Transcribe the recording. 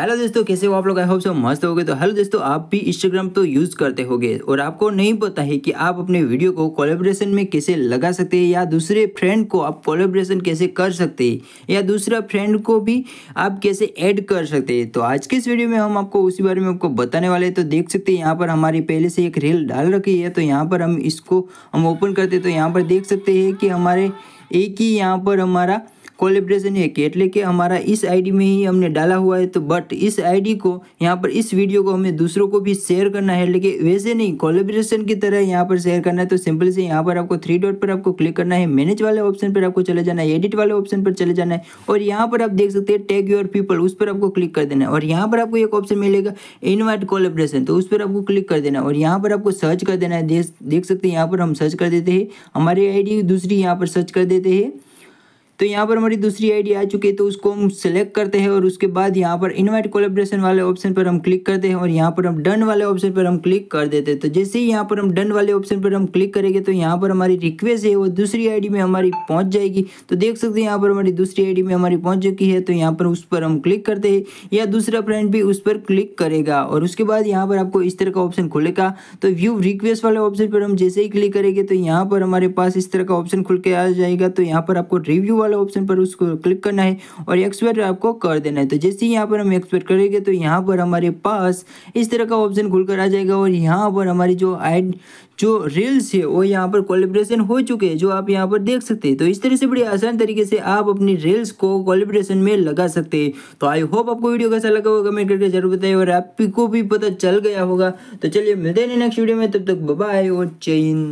hello दोस्तों कैसे हो आप लोग आई होप सो मस्त हो गए तो हेलो दोस्तों आप भी इंस्टाग्राम तो यूज़ करते होगे और आपको नहीं पता है कि आप अपने वीडियो को कोलेब्रेशन में कैसे लगा सकते हैं या दूसरे फ्रेंड को आप कोलेब्रेशन कैसे कर सकते हैं या दूसरा फ्रेंड को भी आप कैसे ऐड कर सकते हैं तो आज के इस वीडियो में हम आपको उसी बारे में आपको बताने वाले तो देख सकते हैं यहाँ पर हमारी पहले से एक रील डाल रखी है तो यहाँ पर हम इसको हम ओपन करते तो यहाँ पर देख सकते हैं कि हमारे एक ही यहाँ पर हमारा कोलेब्रेशन कि एटले कि हमारा इस आईडी में ही हमने डाला हुआ है तो बट इस आईडी को यहाँ पर इस वीडियो को हमें दूसरों को भी शेयर करना है लेकिन वैसे नहीं कोलेब्रेशन की तरह यहाँ पर शेयर करना है तो सिंपल से यहाँ पर आपको थ्री डॉट पर आपको क्लिक करना है मैनेज वाले ऑप्शन पर आपको चले जाना है एडिट वाले ऑप्शन पर चले जाना है और यहाँ पर आप देख सकते हैं टैग योर पीपल उस पर आपको क्लिक कर देना है और यहाँ पर आपको एक ऑप्शन मिलेगा इनवाइट कोलेब्रेशन तो उस पर आपको क्लिक कर देना है और यहाँ पर आपको सर्च कर देना है देख सकते हैं यहाँ पर हम सर्च कर देते हैं हमारी आई दूसरी यहाँ पर सर्च कर देते हैं तो यहाँ पर हमारी दूसरी आईडी आ चुकी है तो उसको हम सेलेक्ट करते हैं और उसके बाद यहाँ पर इन्वाइट कोलेब्रेशन वाले ऑप्शन पर हम क्लिक करते हैं और यहाँ पर हम डन वाले ऑप्शन पर हम क्लिक कर देते हैं तो जैसे ही यहाँ पर हम डन वाले ऑप्शन पर हम क्लिक करेंगे तो यहाँ पर हमारी रिक्वेस्ट है वो दूसरी आई में हमारी पहुँच जाएगी तो देख सकते हैं यहाँ पर हमारी दूसरी आई में हमारी पहुँच चुकी है तो यहाँ पर उस पर हम क्लिक करते हैं या दूसरा फ्रेंड भी उस पर क्लिक करेगा और उसके बाद यहाँ पर आपको इस तरह का ऑप्शन खुलेगा तो व्यू रिक्वेस्ट वाले ऑप्शन पर हम जैसे ही क्लिक करेंगे तो यहाँ पर हमारे पास इस तरह का ऑप्शन खुल के आ जाएगा तो यहाँ पर आपको रिव्यू वाले ऑप्शन पर उसको क्लिक करना है और एक्सपर्ट आपको कर देना है तो जैसे ही यहाँ पर हम एक्सपर्ट करेंगे तो यहाँ पर हमारे पास इस तरह का ऑप्शन खुलकर आ जाएगा और यहाँ पर हमारी जो आई जो रील्स है वो यहाँ पर कॉलिब्रेशन हो चुके हैं जो आप यहाँ पर देख सकते हैं तो इस तरह से बड़ी आसान तरीके से आप अपनी रील्स को कॉलिब्रेशन में लगा सकते हैं तो आई होप आपको वीडियो कैसा लगा होगा कमेंट करके जरूर बताइए और आपको भी पता चल गया होगा तो चलिए मिलते हैं नेक्स्ट वीडियो में तब तक बाय और चैन